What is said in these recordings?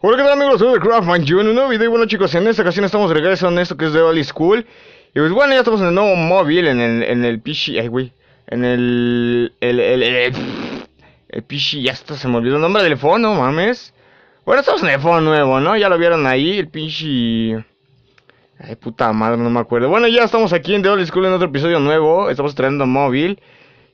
Hola, ¿qué tal amigos? Soy de Craftman en un nuevo video. y Bueno chicos, en esta ocasión estamos regresando a esto que es de Old School. Y pues bueno, ya estamos en el nuevo móvil, en el, en el PC, ay güey, en el, el, el, el, ya está se me olvidó el nombre del fono, mames. Bueno, estamos en el fono nuevo, ¿no? Ya lo vieron ahí, el pinche ay puta madre, no me acuerdo. Bueno, ya estamos aquí en The Old School en otro episodio nuevo, estamos trayendo móvil.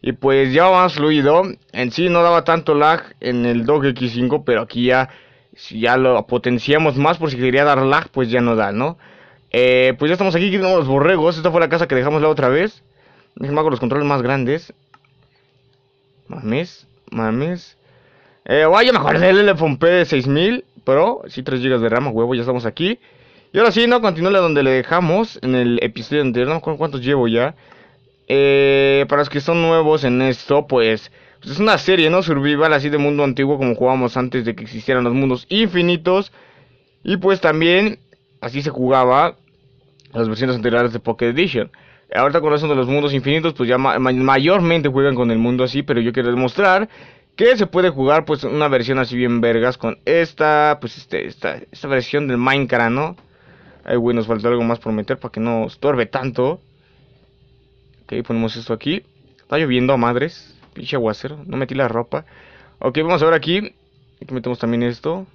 Y pues ya va más fluido, en sí no daba tanto lag en el DOG X5, pero aquí ya si ya lo potenciamos más por si quería dar lag, pues ya no da, ¿no? Eh, pues ya estamos aquí, tenemos los borregos. Esta fue la casa que dejamos la otra vez. Déjenme hago los controles más grandes. Mames, mames. Eh, mejor me acordé del de 6000 Pero, Sí, 3 GB de RAM, huevo, ya estamos aquí. Y ahora sí, no, continúa donde le dejamos en el episodio anterior. No me cuántos llevo ya. Eh, para los que son nuevos en esto, pues pues, es una serie, ¿no? Survival así de mundo antiguo como jugábamos antes de que existieran los mundos infinitos. Y pues también así se jugaba las versiones anteriores de Pocket Edition. Ahorita con eso de los mundos infinitos, pues ya mayormente juegan con el mundo así, pero yo quiero demostrar que se puede jugar pues una versión así bien vergas con esta, pues este, esta, esta versión del Minecraft, ¿no? Ay, güey, nos falta algo más por meter para que no estorbe tanto. Ok, ponemos esto aquí. Está lloviendo a madres. Pinche aguacero. No metí la ropa. Ok, vamos a ver aquí. Aquí metemos también esto.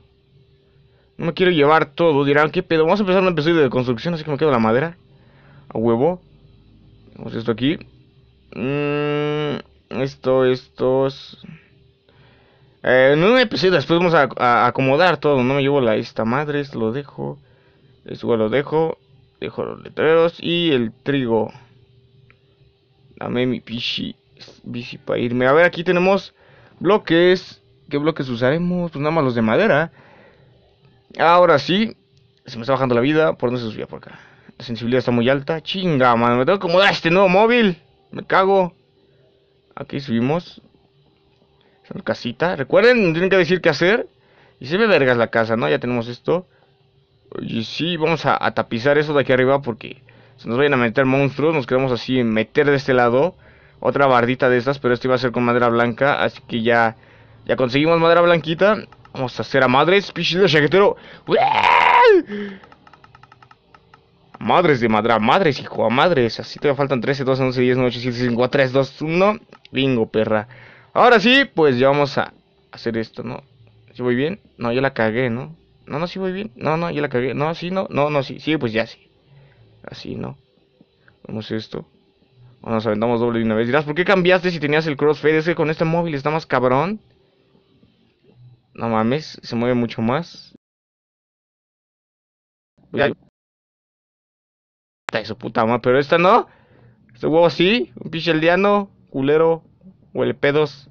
No me quiero llevar todo. Dirán, que pedo? Vamos a empezar un episodio de construcción, así que me quedo la madera. A huevo. Vamos esto aquí. Mm, esto, estos. Eh, en un episodio después vamos a, acomodar todo. No me llevo la esta madre. lo dejo. Esto lo dejo. Dejo los letreros y el trigo. Dame mi pichi para irme. A ver, aquí tenemos bloques. ¿Qué bloques usaremos? Pues nada más los de madera. Ahora sí. Se me está bajando la vida. ¿Por dónde se subía? Por acá. La sensibilidad está muy alta. Chinga, mano. Me tengo que acomodar este nuevo móvil. Me cago. Aquí subimos. Esa es casita. Recuerden, tienen que decir qué hacer. Y se ve vergas la casa, ¿no? Ya tenemos esto. Y sí, vamos a, a tapizar eso de aquí arriba porque se nos vayan a meter monstruos. Nos queremos así meter de este lado otra bardita de estas, pero esto iba a ser con madera blanca, así que ya, ya conseguimos madera blanquita. Vamos a hacer a madres, de chaquetero. Madres de madra, madres, hijo, a madres. Así todavía faltan 13, 12, 11, 10, 9, 8, 7, 5, 4, 3, 2, 1. Bingo, perra. Ahora sí, pues ya vamos a hacer esto, ¿no? ¿Sí voy bien? No, yo la cagué, ¿no? No, no, sí voy bien. No, no, yo la cagué. No, así, no. No, no, sí. Sí, pues ya sí. Así, ¿no? Vamos esto. Nos aventamos doble de una vez. Dirás, ¿por qué cambiaste si tenías el crossfade? Es que con este móvil está más cabrón. No mames, se mueve mucho más. Está pues eso puta madre, pero esta no. Este huevo así, un pinche aldeano, culero, huele pedos.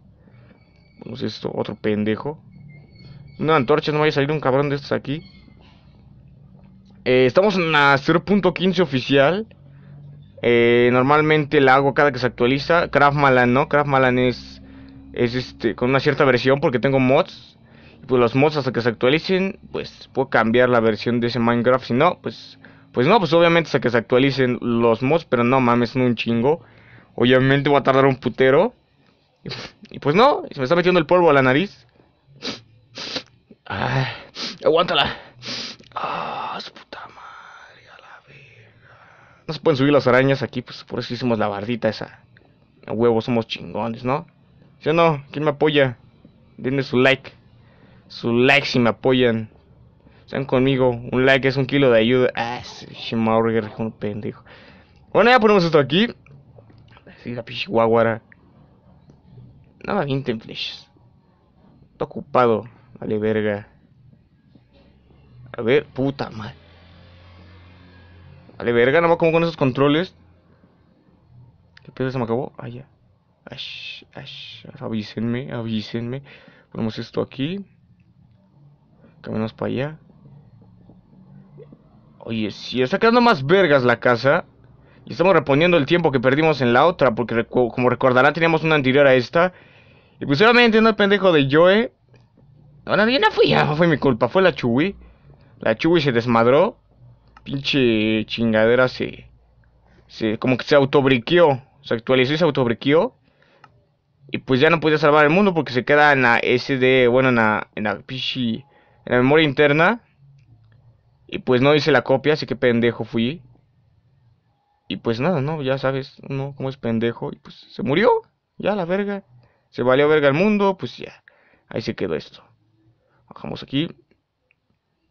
Vamos pues esto, otro pendejo. Una antorcha, no vaya a salir un cabrón de estos aquí. Eh, estamos en la 0.15 oficial. Eh, normalmente la hago cada que se actualiza. Craft Malan, ¿no? Craft Malan es, es este, con una cierta versión porque tengo mods. Y pues los mods hasta que se actualicen, pues puedo cambiar la versión de ese Minecraft. Si no, pues, pues no, pues obviamente hasta que se actualicen los mods, pero no mames, no un chingo. Obviamente voy a tardar un putero. Y pues no, se me está metiendo el polvo a la nariz. Ah, aguántala. Ah. no se pueden subir las arañas aquí, pues por eso hicimos la bardita esa. Huevos, somos chingones, ¿no? Si o no? ¿Quién me apoya? Denle su like. Su like si me apoyan. Sean conmigo. Un like es un kilo de ayuda. Ah, es un pendejo. Bueno, ya ponemos esto aquí. Así la pinche guaguara. Nada bien, flechas. Está ocupado. Vale, verga. A ver, puta madre. Vale, verga, no me como con esos controles. ¿Qué pedo se me acabó? Ah, ya. Ash, ash. Avísenme, avísenme. Ponemos esto aquí. Caminamos para allá. Oye, si está quedando más vergas la casa. Y estamos reponiendo el tiempo que perdimos en la otra. Porque como recordarán, teníamos una anterior a esta. Y pues obviamente no el pendejo de Joe. No, no, no fui, no ah, fue mi culpa, fue la Chubi. La Chubi se desmadró pinche chingadera se, se como que se autobriqueó, se actualizó y se autobriqueó. Y pues ya no podía salvar el mundo porque se queda en la SD, bueno, en la, en la en la memoria interna. Y pues no hice la copia, así que pendejo fui. Y pues nada, no, ya sabes, no, como es pendejo. Y pues se murió, ya la verga. Se valió verga el mundo, pues ya. Ahí se quedó esto. Bajamos aquí.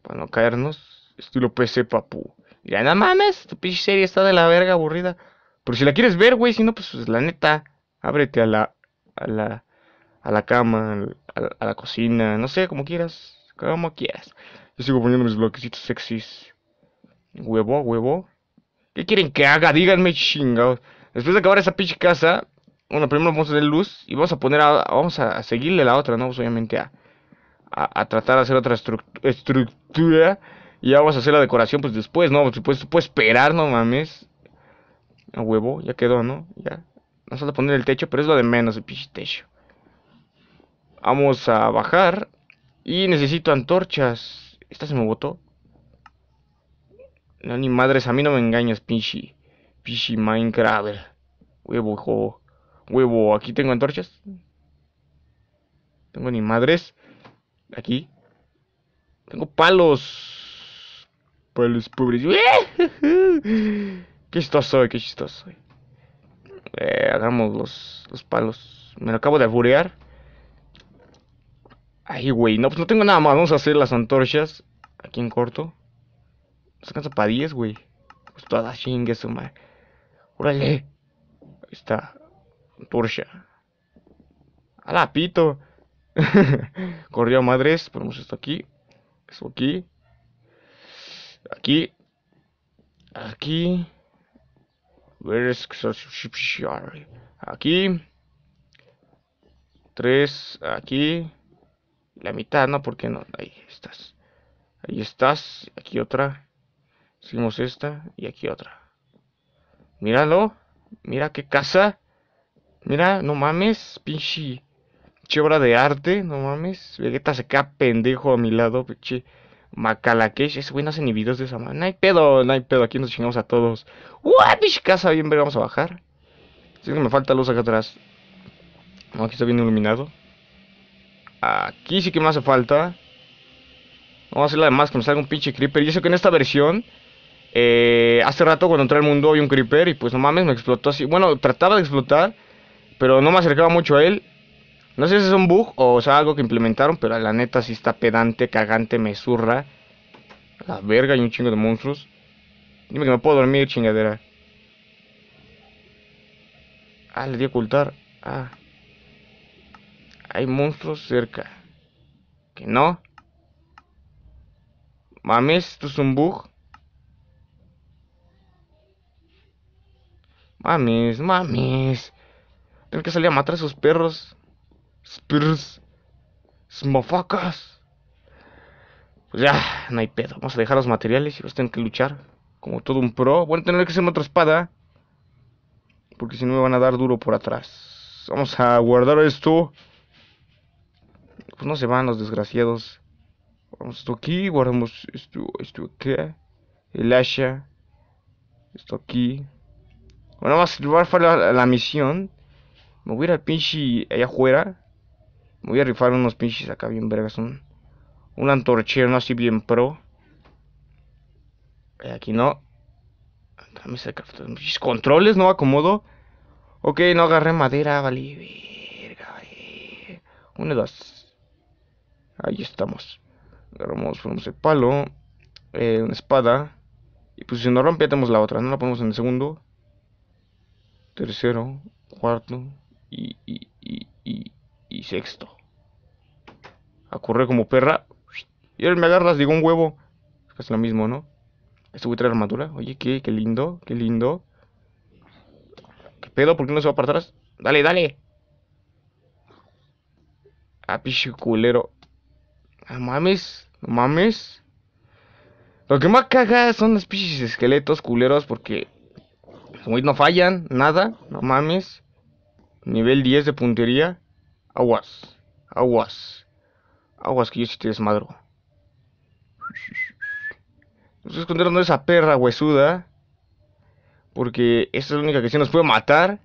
Para no caernos. Estilo PC, papu. Ya no mames, tu pinche serie está de la verga aburrida. Pero si la quieres ver, güey, si no, pues, pues la neta, ábrete a la, a la, a la cama, a la, cocina, no sé, como quieras, como quieras. Yo sigo poniendo mis bloquecitos sexys. Huevo, huevo. ¿Qué quieren que haga? Díganme, chingados. Después de acabar esa pinche casa, bueno, primero vamos a hacer luz y vamos a poner a, vamos a, seguirle la otra, ¿no? Pues, obviamente a, a tratar de hacer otra estructura y ya vas a hacer la decoración, pues después, ¿no? Pues, pues puedes esperar, no mames. A huevo, ya quedó, ¿no? Ya. Vamos a poner el techo, pero es lo de menos, el pinche techo. Vamos a bajar. Y necesito antorchas. ¿Esta se me botó? No, ni madres, a mí no me engañas, pinche. Pinche Minecraft. Huevo, hijo. Huevo, aquí tengo antorchas. Tengo ni madres. Aquí. Tengo palos para los pobres. Qué chistoso soy, qué chistoso soy. Eh, hagamos los, palos. Me lo acabo de aburear. Ay, güey, no, pues no tengo nada más. Vamos a hacer las antorchas. Aquí en corto. Nos alcanza para 10, güey. Pues toda chingue su madre. Órale. Ahí está. Antorcha. Alapito pito! Corrió madres. Ponemos esto aquí. Esto aquí. Aquí. Aquí. Aquí. Tres. Aquí. La mitad, ¿no? porque no? Ahí estás. Ahí estás. Aquí otra. seguimos esta. Y aquí otra. Míralo. Mira qué casa. Mira, no mames. Pinche. obra de arte. No mames. Vegeta se queda pendejo a mi lado. Pinche. Macalakesh, ese güey no hace ni videos de esa mano. No hay pedo, no hay pedo, aquí nos chingamos a todos. ¡Uah, pinche casa! Bien, ver, vamos a bajar. Sí que me falta luz acá atrás. No, aquí está bien iluminado. Aquí sí que me hace falta. Vamos a hacer además que me salga un pinche creeper. Yo sé que en esta versión. Eh, hace rato cuando entré al mundo había un creeper y pues no mames, me explotó así. Bueno, trataba de explotar, pero no me acercaba mucho a él. No sé si es un bug o sea algo que implementaron, pero la neta sí está pedante, cagante, me zurra. La verga, y un chingo de monstruos. Dime que me puedo dormir, chingadera. Ah, le di a ocultar. Ah. Hay monstruos cerca. Que no. Mames, esto es un bug. Mames, mames. Tengo que salir a matar a esos perros. Spurs, smofacas. Pues ya, no hay pedo. Vamos a dejar los materiales y los tienen que luchar. Como todo un pro. Voy a tener que hacerme otra espada. Porque si no me van a dar duro por atrás. Vamos a guardar esto. Pues no se van los desgraciados. Vamos esto aquí. Guardamos esto, esto El asha Esto aquí. Bueno, vamos a llevar la, la misión. Me voy a ir al pinche allá afuera voy a rifar unos pinches acá bien vergas. Un, un antorchero, no así bien pro. Eh, aquí no. Mis controles no acomodo. Ok, no agarré madera, vale. Verga, eh. Una, dos. Ahí estamos. Agarramos, ponemos el palo. Eh, una espada. Y pues si no rompe, tenemos la otra. No la ponemos en el segundo. Tercero, cuarto. y y sexto. A correr como perra. Y él me agarras, digo, un huevo. Es casi lo mismo, ¿no? Este güey armadura. Oye, qué, qué lindo, qué lindo. ¿Qué pedo? ¿Por qué no se va para atrás? Dale, dale. A ah, pichu culero. No mames, no mames. Lo que más caga son los pichis esqueletos culeros porque no fallan, nada, no mames. Nivel 10 de puntería. Aguas, aguas, aguas que yo sí te desmadro. Nos escondieron a esa perra huesuda. Porque esa es la única que sí nos puede matar.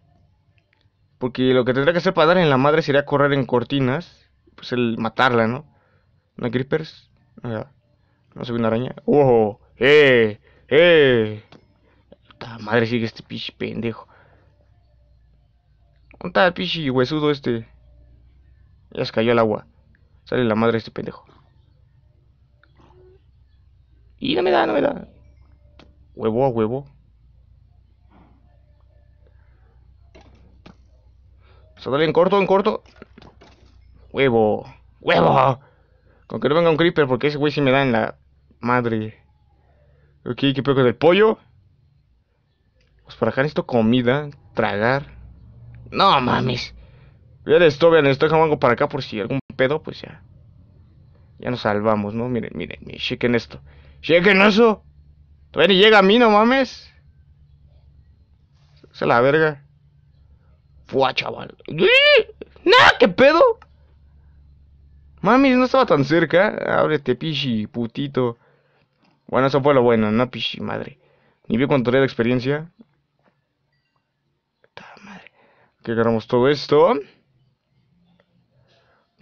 Porque lo que tendría que hacer para darle en la madre sería correr en cortinas. Pues el matarla, ¿no? ¿No hay creepers? No, no se ve una araña. ¡Ojo! ¡Eh! ¡Eh! La madre sigue este pichi pendejo. ¿Dónde está el pichi huesudo este? Ya se cayó el agua. Sale la madre este pendejo. Y no me da, no me da. Huevo a huevo. Se en corto, en corto. Huevo. Huevo. Con que no venga un creeper porque ese güey sí me da en la madre. Ok, ¿qué pego del pollo? Pues para acá necesito comida, tragar. No mames. Vean esto, vean, esto algo para acá por si algún pedo, pues ya. Ya nos salvamos, ¿no? Miren, miren, miren chequen esto. Chequen eso. Todavía y llega a mí, no mames. Se la verga. Fua, chaval. ¡Nah, qué pedo! Mami, no estaba tan cerca. Ábrete, pichi, putito. Bueno, eso fue lo bueno, no pichi, madre. Ni vi cuánto era la experiencia. Madre. Que agarramos todo esto.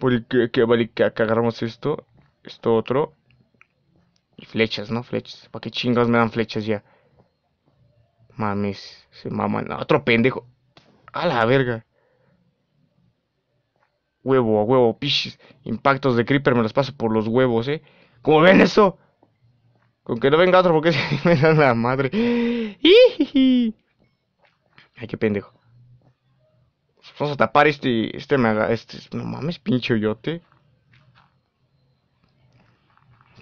Porque que vale que agarramos esto, esto otro. Y flechas, ¿no? Flechas. ¿Para qué chingados me dan flechas ya? Mames, se maman. otro pendejo. A la verga. Huevo, a huevo, piches. Impactos de creeper me los paso por los huevos, ¿eh? ¿Cómo ven eso? Con que no venga otro porque me dan la madre. Ay, qué pendejo. Vamos a tapar este, este mega, este, no mames, pinche yote.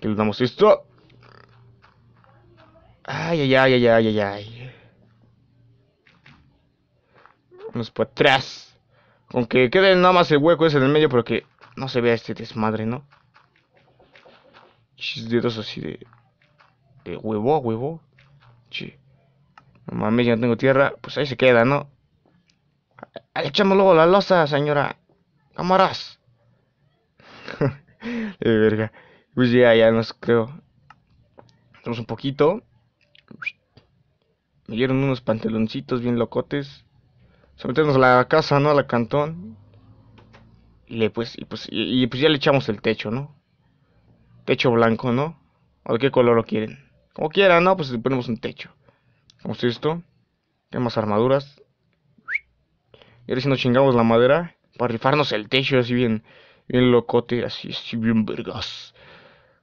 Que le damos esto. Ay, ay, ay, ay, ay, ay, ay. Vamos para atrás. Con que quede nada más el hueco ese en el medio, pero que no se vea este desmadre, ¿no? Chis dedos así de... De huevo a huevo. Che. No mames, ya no tengo tierra. Pues ahí se queda, ¿no? echamos luego la losa, señora. Cámaras. de eh, verga. Pues ya, ya nos creo. Estamos un poquito. Me dieron unos pantaloncitos bien locotes. Someternos a la casa, ¿no? A la cantón. Y, le, pues, y, pues, pues ya le echamos el techo, ¿no? Techo blanco, ¿no? ¿O de qué color lo quieren? Como quieran, ¿no? Pues le ponemos un techo. Vamos esto. Tenemos armaduras. Y ahora si nos chingamos la madera para rifarnos el techo así bien, bien locote, así, así bien vergas.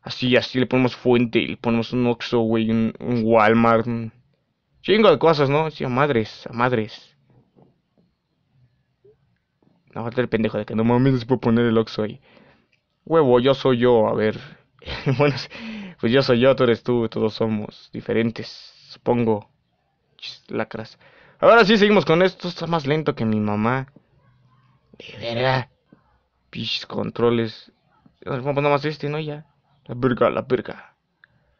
Así, así le ponemos fuente, le ponemos un oxo, güey, un, Walmart. chingo de cosas, ¿no? Sí, a madres, a madres. No el pendejo de que no mames, se puede poner el oxo ahí. Huevo, yo soy yo, a ver. bueno, pues yo soy yo, tú eres tú, todos somos diferentes, supongo. Chis, lacras. Ahora sí seguimos con esto. Está más lento que mi mamá. De verga. Pish, controles. Vamos a poner más este, ¿no? Ya. La verga, la verga.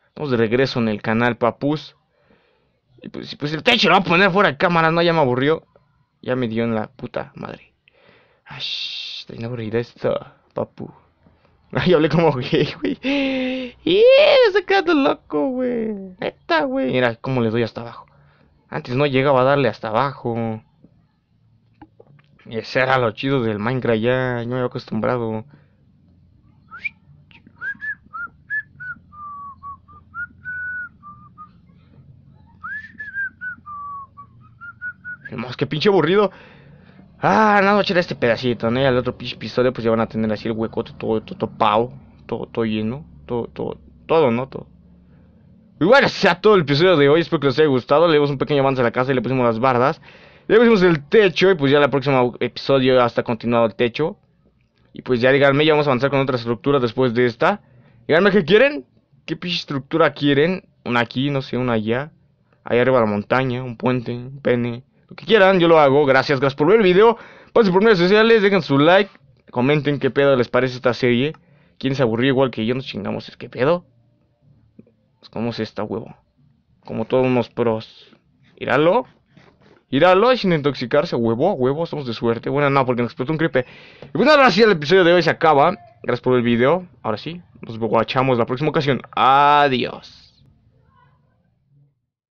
Estamos de regreso en el canal, papus. Y pues, pues el techo lo voy a poner fuera de cámara, no, ya me aburrió. Ya me dio en la puta madre. Ay, está bien aburrida esto, papu. Ay, hablé como gay, güey. Y yeah, se quedando loco, güey. Neta, güey. Mira cómo le doy hasta abajo. Antes no llegaba a darle hasta abajo. Ese era lo chido del Minecraft ya, yo me había acostumbrado. Más que pinche aburrido. Ah, nada, echar este pedacito, ¿no? Y al otro pinche pistola pues ya van a tener así el huecote todo, todo, todo todo, todo lleno, todo, todo, todo, ¿no? Todo. Y bueno, sea todo el episodio de hoy. Espero que les haya gustado. Le dimos un pequeño avance a la casa y le pusimos las bardas. Le pusimos el techo. Y pues ya el próximo episodio hasta continuado el techo. Y pues ya díganme, ya vamos a avanzar con otra estructura después de esta. Díganme qué quieren. ¿Qué pinche estructura quieren? Una aquí, no sé, una allá. ahí arriba la montaña, un puente, un pene. Lo que quieran, yo lo hago. Gracias, gracias por ver el video. Pasen por redes sociales, dejen su like. Comenten qué pedo les parece esta serie. ¿Quién se aburrió igual que yo? Nos chingamos, es que pedo? Pues, ¿Cómo como está huevo. Como todos los pros. Irálo y sin intoxicarse, huevo, huevo, somos de suerte. Bueno, no, porque nos explotó un crepe. Y bueno, pues ahora el episodio de hoy se acaba. Gracias por el video. Ahora sí, nos guachamos la próxima ocasión. Adiós.